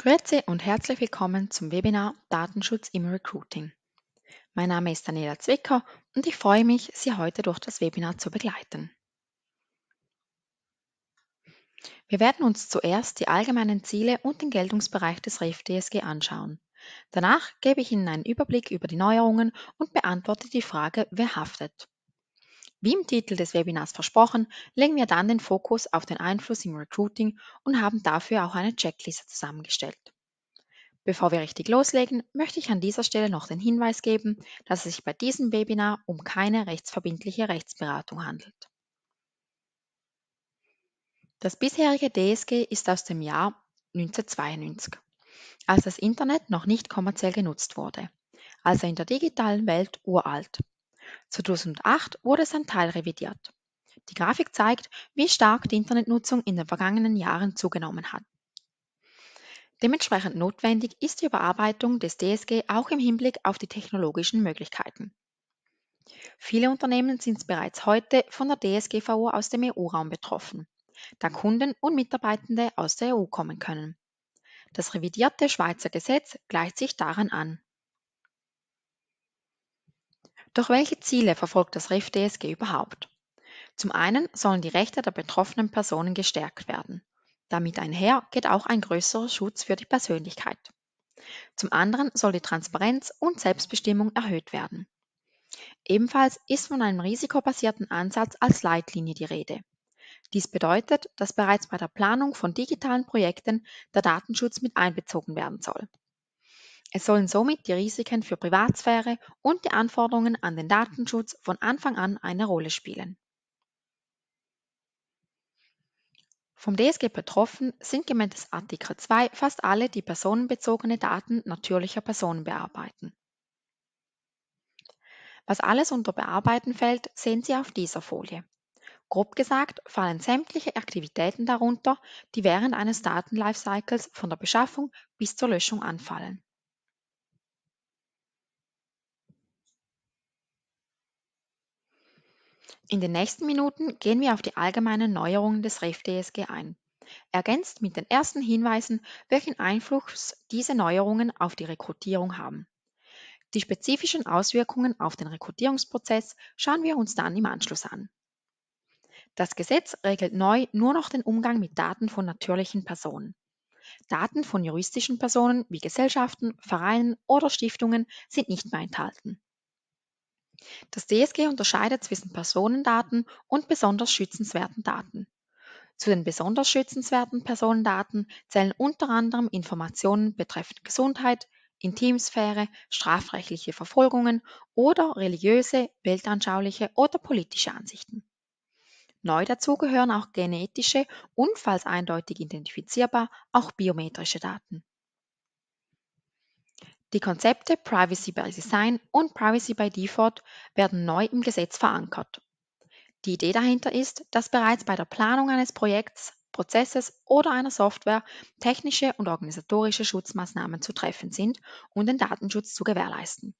Grüezi und herzlich willkommen zum Webinar Datenschutz im Recruiting. Mein Name ist Daniela Zwicker und ich freue mich, Sie heute durch das Webinar zu begleiten. Wir werden uns zuerst die allgemeinen Ziele und den Geltungsbereich des REF-DSG anschauen. Danach gebe ich Ihnen einen Überblick über die Neuerungen und beantworte die Frage, wer haftet. Wie im Titel des Webinars versprochen, legen wir dann den Fokus auf den Einfluss im Recruiting und haben dafür auch eine Checkliste zusammengestellt. Bevor wir richtig loslegen, möchte ich an dieser Stelle noch den Hinweis geben, dass es sich bei diesem Webinar um keine rechtsverbindliche Rechtsberatung handelt. Das bisherige DSG ist aus dem Jahr 1992, als das Internet noch nicht kommerziell genutzt wurde, also in der digitalen Welt uralt 2008 wurde sein Teil revidiert. Die Grafik zeigt, wie stark die Internetnutzung in den vergangenen Jahren zugenommen hat. Dementsprechend notwendig ist die Überarbeitung des DSG auch im Hinblick auf die technologischen Möglichkeiten. Viele Unternehmen sind bereits heute von der DSGVO aus dem EU-Raum betroffen, da Kunden und Mitarbeitende aus der EU kommen können. Das revidierte Schweizer Gesetz gleicht sich daran an. Doch welche Ziele verfolgt das RIF-DSG überhaupt? Zum einen sollen die Rechte der betroffenen Personen gestärkt werden. Damit einher geht auch ein größerer Schutz für die Persönlichkeit. Zum anderen soll die Transparenz und Selbstbestimmung erhöht werden. Ebenfalls ist von einem risikobasierten Ansatz als Leitlinie die Rede. Dies bedeutet, dass bereits bei der Planung von digitalen Projekten der Datenschutz mit einbezogen werden soll. Es sollen somit die Risiken für Privatsphäre und die Anforderungen an den Datenschutz von Anfang an eine Rolle spielen. Vom DSG betroffen sind gemäß Artikel 2 fast alle, die personenbezogene Daten natürlicher Personen bearbeiten. Was alles unter Bearbeiten fällt, sehen Sie auf dieser Folie. Grob gesagt fallen sämtliche Aktivitäten darunter, die während eines Daten-Lifecycles von der Beschaffung bis zur Löschung anfallen. In den nächsten Minuten gehen wir auf die allgemeinen Neuerungen des REF-DSG ein. Ergänzt mit den ersten Hinweisen, welchen Einfluss diese Neuerungen auf die Rekrutierung haben. Die spezifischen Auswirkungen auf den Rekrutierungsprozess schauen wir uns dann im Anschluss an. Das Gesetz regelt neu nur noch den Umgang mit Daten von natürlichen Personen. Daten von juristischen Personen wie Gesellschaften, Vereinen oder Stiftungen sind nicht mehr enthalten. Das DSG unterscheidet zwischen Personendaten und besonders schützenswerten Daten. Zu den besonders schützenswerten Personendaten zählen unter anderem Informationen betreffend Gesundheit, Intimsphäre, strafrechtliche Verfolgungen oder religiöse, weltanschauliche oder politische Ansichten. Neu dazu gehören auch genetische und falls eindeutig identifizierbar auch biometrische Daten. Die Konzepte Privacy by Design und Privacy by Default werden neu im Gesetz verankert. Die Idee dahinter ist, dass bereits bei der Planung eines Projekts, Prozesses oder einer Software technische und organisatorische Schutzmaßnahmen zu treffen sind um den Datenschutz zu gewährleisten.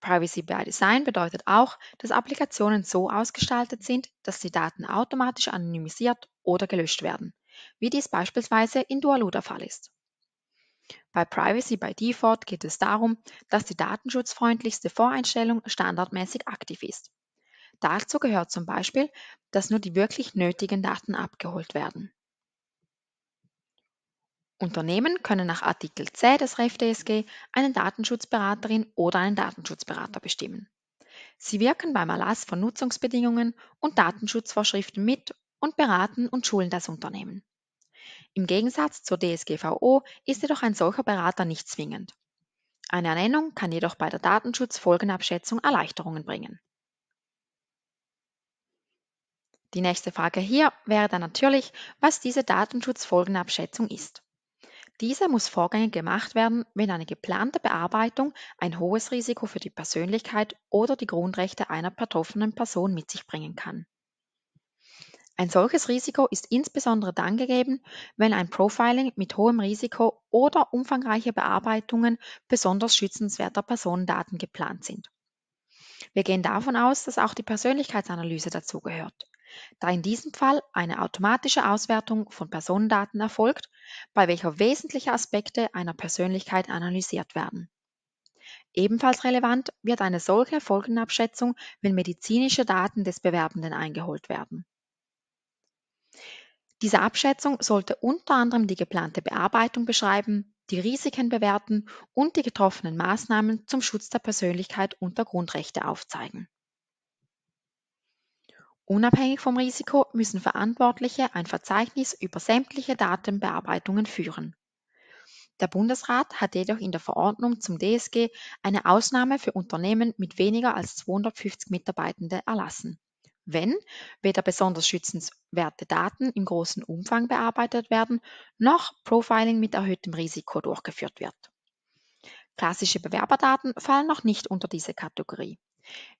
Privacy by Design bedeutet auch, dass Applikationen so ausgestaltet sind, dass die Daten automatisch anonymisiert oder gelöscht werden, wie dies beispielsweise in Dualuda Fall ist. Bei Privacy by Default geht es darum, dass die datenschutzfreundlichste Voreinstellung standardmäßig aktiv ist. Dazu gehört zum Beispiel, dass nur die wirklich nötigen Daten abgeholt werden. Unternehmen können nach Artikel C des RefDSG eine Datenschutzberaterin oder einen Datenschutzberater bestimmen. Sie wirken beim Erlass von Nutzungsbedingungen und Datenschutzvorschriften mit und beraten und schulen das Unternehmen. Im Gegensatz zur DSGVO ist jedoch ein solcher Berater nicht zwingend. Eine Ernennung kann jedoch bei der Datenschutzfolgenabschätzung Erleichterungen bringen. Die nächste Frage hier wäre dann natürlich, was diese Datenschutzfolgenabschätzung ist. Diese muss vorgängig gemacht werden, wenn eine geplante Bearbeitung ein hohes Risiko für die Persönlichkeit oder die Grundrechte einer betroffenen Person mit sich bringen kann. Ein solches Risiko ist insbesondere dann gegeben, wenn ein Profiling mit hohem Risiko oder umfangreiche Bearbeitungen besonders schützenswerter Personendaten geplant sind. Wir gehen davon aus, dass auch die Persönlichkeitsanalyse dazugehört, da in diesem Fall eine automatische Auswertung von Personendaten erfolgt, bei welcher wesentliche Aspekte einer Persönlichkeit analysiert werden. Ebenfalls relevant wird eine solche Folgenabschätzung, wenn medizinische Daten des Bewerbenden eingeholt werden. Diese Abschätzung sollte unter anderem die geplante Bearbeitung beschreiben, die Risiken bewerten und die getroffenen Maßnahmen zum Schutz der Persönlichkeit und der Grundrechte aufzeigen. Unabhängig vom Risiko müssen Verantwortliche ein Verzeichnis über sämtliche Datenbearbeitungen führen. Der Bundesrat hat jedoch in der Verordnung zum DSG eine Ausnahme für Unternehmen mit weniger als 250 Mitarbeitende erlassen wenn weder besonders schützenswerte Daten im großen Umfang bearbeitet werden, noch Profiling mit erhöhtem Risiko durchgeführt wird. Klassische Bewerberdaten fallen noch nicht unter diese Kategorie.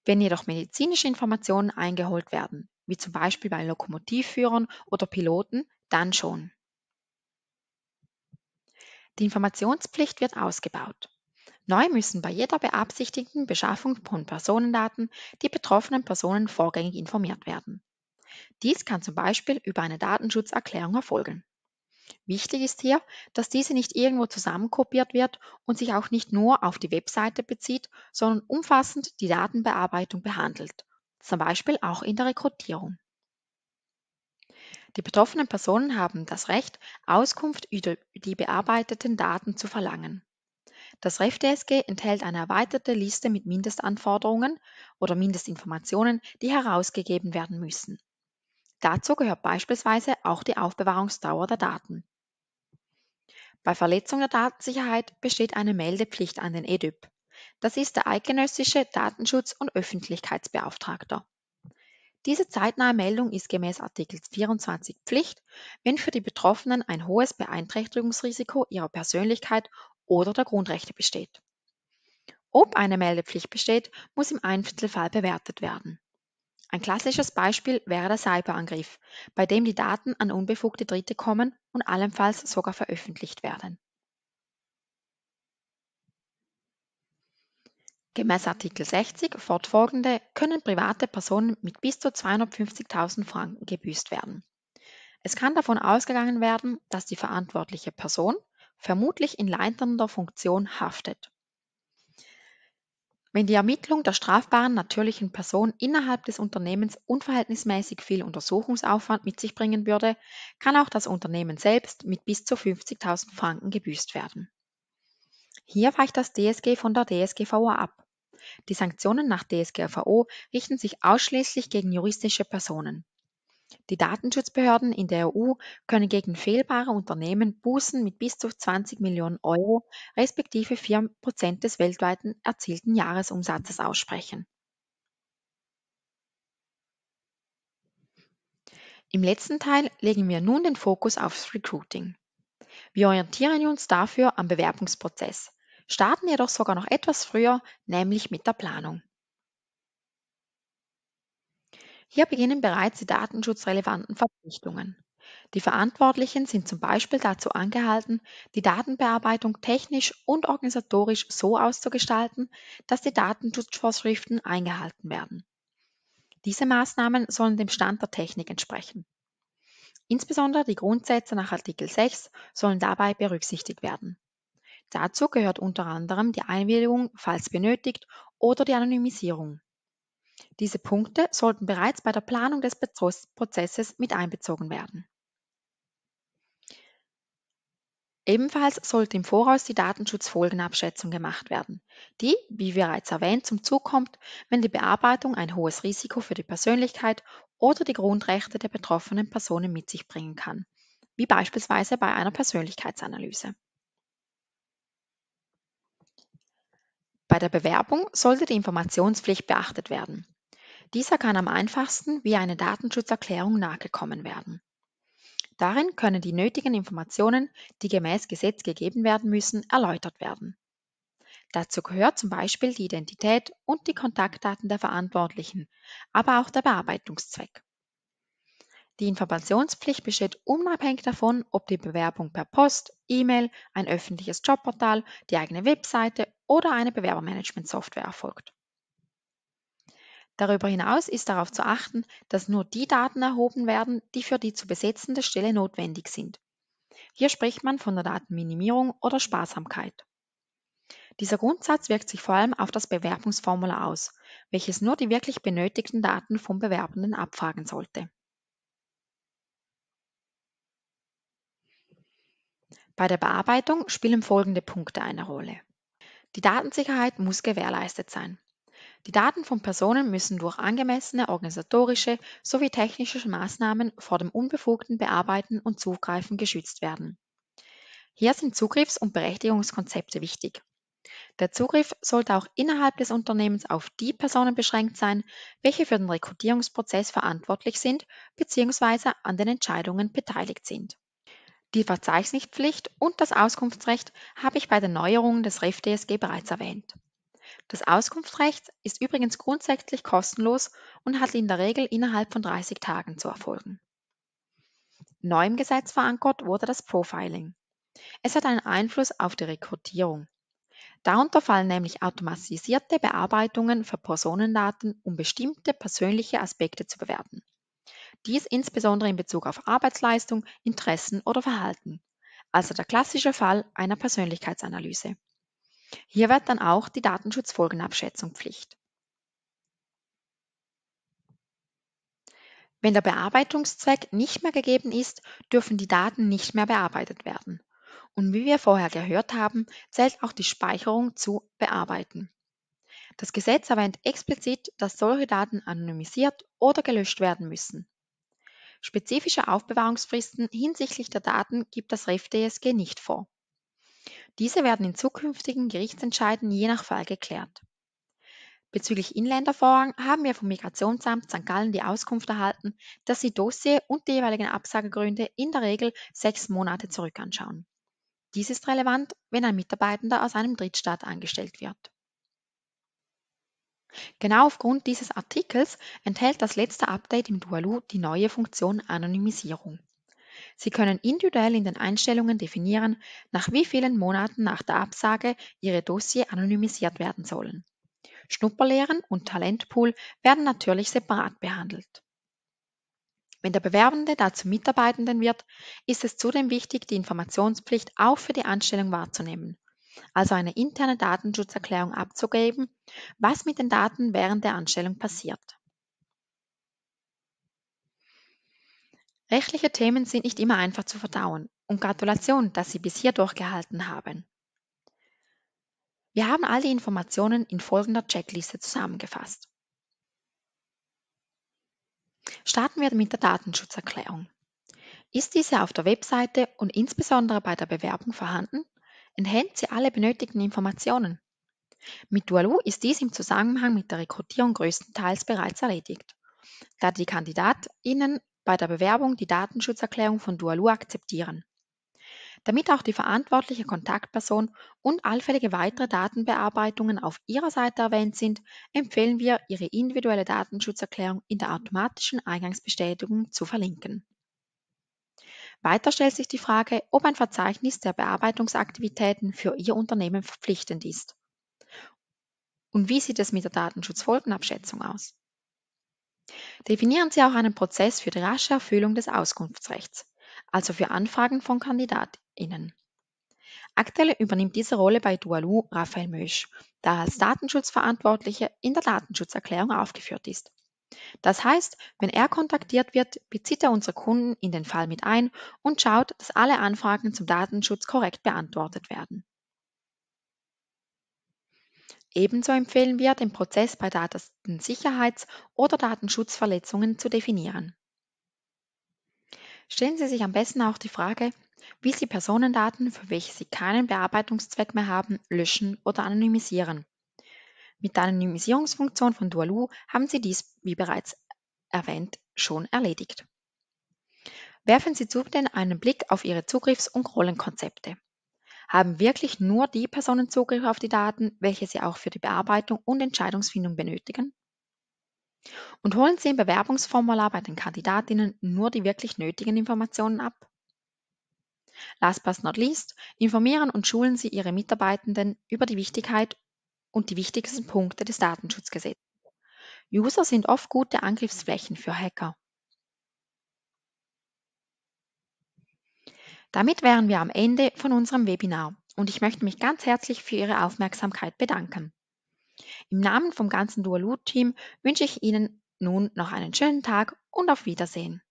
Wenn jedoch medizinische Informationen eingeholt werden, wie zum Beispiel bei Lokomotivführern oder Piloten, dann schon. Die Informationspflicht wird ausgebaut. Neu müssen bei jeder beabsichtigten Beschaffung von Personendaten die betroffenen Personen vorgängig informiert werden. Dies kann zum Beispiel über eine Datenschutzerklärung erfolgen. Wichtig ist hier, dass diese nicht irgendwo zusammenkopiert wird und sich auch nicht nur auf die Webseite bezieht, sondern umfassend die Datenbearbeitung behandelt, zum Beispiel auch in der Rekrutierung. Die betroffenen Personen haben das Recht, Auskunft über die bearbeiteten Daten zu verlangen. Das RefDSG enthält eine erweiterte Liste mit Mindestanforderungen oder Mindestinformationen, die herausgegeben werden müssen. Dazu gehört beispielsweise auch die Aufbewahrungsdauer der Daten. Bei Verletzung der Datensicherheit besteht eine Meldepflicht an den EDÜB. Das ist der Eidgenössische Datenschutz- und Öffentlichkeitsbeauftragter. Diese zeitnahe Meldung ist gemäß Artikel 24 Pflicht, wenn für die Betroffenen ein hohes Beeinträchtigungsrisiko ihrer Persönlichkeit oder der Grundrechte besteht. Ob eine Meldepflicht besteht, muss im Einzelfall bewertet werden. Ein klassisches Beispiel wäre der Cyberangriff, bei dem die Daten an unbefugte Dritte kommen und allenfalls sogar veröffentlicht werden. Gemäß Artikel 60 fortfolgende können private Personen mit bis zu 250.000 Franken gebüßt werden. Es kann davon ausgegangen werden, dass die verantwortliche Person vermutlich in leitender Funktion haftet. Wenn die Ermittlung der strafbaren natürlichen Person innerhalb des Unternehmens unverhältnismäßig viel Untersuchungsaufwand mit sich bringen würde, kann auch das Unternehmen selbst mit bis zu 50.000 Franken gebüßt werden. Hier weicht das DSG von der DSGVO ab. Die Sanktionen nach DSGVO richten sich ausschließlich gegen juristische Personen. Die Datenschutzbehörden in der EU können gegen fehlbare Unternehmen Bußen mit bis zu 20 Millionen Euro respektive 4 Prozent des weltweiten erzielten Jahresumsatzes aussprechen. Im letzten Teil legen wir nun den Fokus aufs Recruiting. Wir orientieren uns dafür am Bewerbungsprozess, starten jedoch sogar noch etwas früher, nämlich mit der Planung. Hier beginnen bereits die datenschutzrelevanten Verpflichtungen. Die Verantwortlichen sind zum Beispiel dazu angehalten, die Datenbearbeitung technisch und organisatorisch so auszugestalten, dass die Datenschutzvorschriften eingehalten werden. Diese Maßnahmen sollen dem Stand der Technik entsprechen. Insbesondere die Grundsätze nach Artikel 6 sollen dabei berücksichtigt werden. Dazu gehört unter anderem die Einwilligung, falls benötigt, oder die Anonymisierung. Diese Punkte sollten bereits bei der Planung des Prozesses mit einbezogen werden. Ebenfalls sollte im Voraus die Datenschutzfolgenabschätzung gemacht werden, die, wie bereits erwähnt, zum Zug kommt, wenn die Bearbeitung ein hohes Risiko für die Persönlichkeit oder die Grundrechte der betroffenen Personen mit sich bringen kann, wie beispielsweise bei einer Persönlichkeitsanalyse. Bei der Bewerbung sollte die Informationspflicht beachtet werden. Dieser kann am einfachsten wie eine Datenschutzerklärung nachgekommen werden. Darin können die nötigen Informationen, die gemäß Gesetz gegeben werden müssen, erläutert werden. Dazu gehört zum Beispiel die Identität und die Kontaktdaten der Verantwortlichen, aber auch der Bearbeitungszweck. Die Informationspflicht besteht unabhängig davon, ob die Bewerbung per Post, E-Mail, ein öffentliches Jobportal, die eigene Webseite oder eine Bewerbermanagement-Software erfolgt. Darüber hinaus ist darauf zu achten, dass nur die Daten erhoben werden, die für die zu besetzende Stelle notwendig sind. Hier spricht man von der Datenminimierung oder Sparsamkeit. Dieser Grundsatz wirkt sich vor allem auf das Bewerbungsformular aus, welches nur die wirklich benötigten Daten vom Bewerbenden abfragen sollte. Bei der Bearbeitung spielen folgende Punkte eine Rolle. Die Datensicherheit muss gewährleistet sein. Die Daten von Personen müssen durch angemessene organisatorische sowie technische Maßnahmen vor dem unbefugten Bearbeiten und Zugreifen geschützt werden. Hier sind Zugriffs- und Berechtigungskonzepte wichtig. Der Zugriff sollte auch innerhalb des Unternehmens auf die Personen beschränkt sein, welche für den Rekrutierungsprozess verantwortlich sind bzw. an den Entscheidungen beteiligt sind. Die Verzeichnispflicht und das Auskunftsrecht habe ich bei den Neuerungen des REF-DSG bereits erwähnt. Das Auskunftsrecht ist übrigens grundsätzlich kostenlos und hat in der Regel innerhalb von 30 Tagen zu erfolgen. Neu im Gesetz verankert wurde das Profiling. Es hat einen Einfluss auf die Rekrutierung. Darunter fallen nämlich automatisierte Bearbeitungen für Personendaten, um bestimmte persönliche Aspekte zu bewerten. Dies insbesondere in Bezug auf Arbeitsleistung, Interessen oder Verhalten. Also der klassische Fall einer Persönlichkeitsanalyse. Hier wird dann auch die Datenschutzfolgenabschätzung Pflicht. Wenn der Bearbeitungszweck nicht mehr gegeben ist, dürfen die Daten nicht mehr bearbeitet werden. Und wie wir vorher gehört haben, zählt auch die Speicherung zu Bearbeiten. Das Gesetz erwähnt explizit, dass solche Daten anonymisiert oder gelöscht werden müssen. Spezifische Aufbewahrungsfristen hinsichtlich der Daten gibt das RefDSG nicht vor. Diese werden in zukünftigen Gerichtsentscheiden je nach Fall geklärt. Bezüglich Inländervorrang haben wir vom Migrationsamt St. Gallen die Auskunft erhalten, dass sie Dossier und die jeweiligen Absagegründe in der Regel sechs Monate zurück anschauen. Dies ist relevant, wenn ein Mitarbeitender aus einem Drittstaat angestellt wird. Genau aufgrund dieses Artikels enthält das letzte Update im Dualoo die neue Funktion Anonymisierung. Sie können individuell in den Einstellungen definieren, nach wie vielen Monaten nach der Absage Ihre Dossier anonymisiert werden sollen. Schnupperlehren und Talentpool werden natürlich separat behandelt. Wenn der Bewerbende dazu Mitarbeitenden wird, ist es zudem wichtig, die Informationspflicht auch für die Anstellung wahrzunehmen also eine interne Datenschutzerklärung abzugeben, was mit den Daten während der Anstellung passiert. Rechtliche Themen sind nicht immer einfach zu verdauen und Gratulation, dass Sie bis hier durchgehalten haben. Wir haben all die Informationen in folgender Checkliste zusammengefasst. Starten wir mit der Datenschutzerklärung. Ist diese auf der Webseite und insbesondere bei der Bewerbung vorhanden? enthält sie alle benötigten Informationen. Mit Dualu ist dies im Zusammenhang mit der Rekrutierung größtenteils bereits erledigt, da die KandidatInnen bei der Bewerbung die Datenschutzerklärung von Dualu akzeptieren. Damit auch die verantwortliche Kontaktperson und allfällige weitere Datenbearbeitungen auf ihrer Seite erwähnt sind, empfehlen wir, ihre individuelle Datenschutzerklärung in der automatischen Eingangsbestätigung zu verlinken. Weiter stellt sich die Frage, ob ein Verzeichnis der Bearbeitungsaktivitäten für Ihr Unternehmen verpflichtend ist. Und wie sieht es mit der Datenschutzfolgenabschätzung aus? Definieren Sie auch einen Prozess für die rasche Erfüllung des Auskunftsrechts, also für Anfragen von KandidatInnen. Aktuell übernimmt diese Rolle bei Dualu Raphael Mösch, da er als Datenschutzverantwortliche in der Datenschutzerklärung aufgeführt ist. Das heißt, wenn er kontaktiert wird, bezieht er unsere Kunden in den Fall mit ein und schaut, dass alle Anfragen zum Datenschutz korrekt beantwortet werden. Ebenso empfehlen wir, den Prozess bei Datensicherheits- oder Datenschutzverletzungen zu definieren. Stellen Sie sich am besten auch die Frage, wie Sie Personendaten, für welche Sie keinen Bearbeitungszweck mehr haben, löschen oder anonymisieren. Mit der Anonymisierungsfunktion von Dualoo haben Sie dies, wie bereits erwähnt, schon erledigt. Werfen Sie zudem einen Blick auf Ihre Zugriffs- und Rollenkonzepte. Haben wirklich nur die Personen Zugriff auf die Daten, welche Sie auch für die Bearbeitung und Entscheidungsfindung benötigen? Und holen Sie im Bewerbungsformular bei den Kandidatinnen nur die wirklich nötigen Informationen ab? Last but not least, informieren und schulen Sie Ihre Mitarbeitenden über die Wichtigkeit und die wichtigsten Punkte des Datenschutzgesetzes. User sind oft gute Angriffsflächen für Hacker. Damit wären wir am Ende von unserem Webinar und ich möchte mich ganz herzlich für Ihre Aufmerksamkeit bedanken. Im Namen vom ganzen Dualut-Team wünsche ich Ihnen nun noch einen schönen Tag und auf Wiedersehen.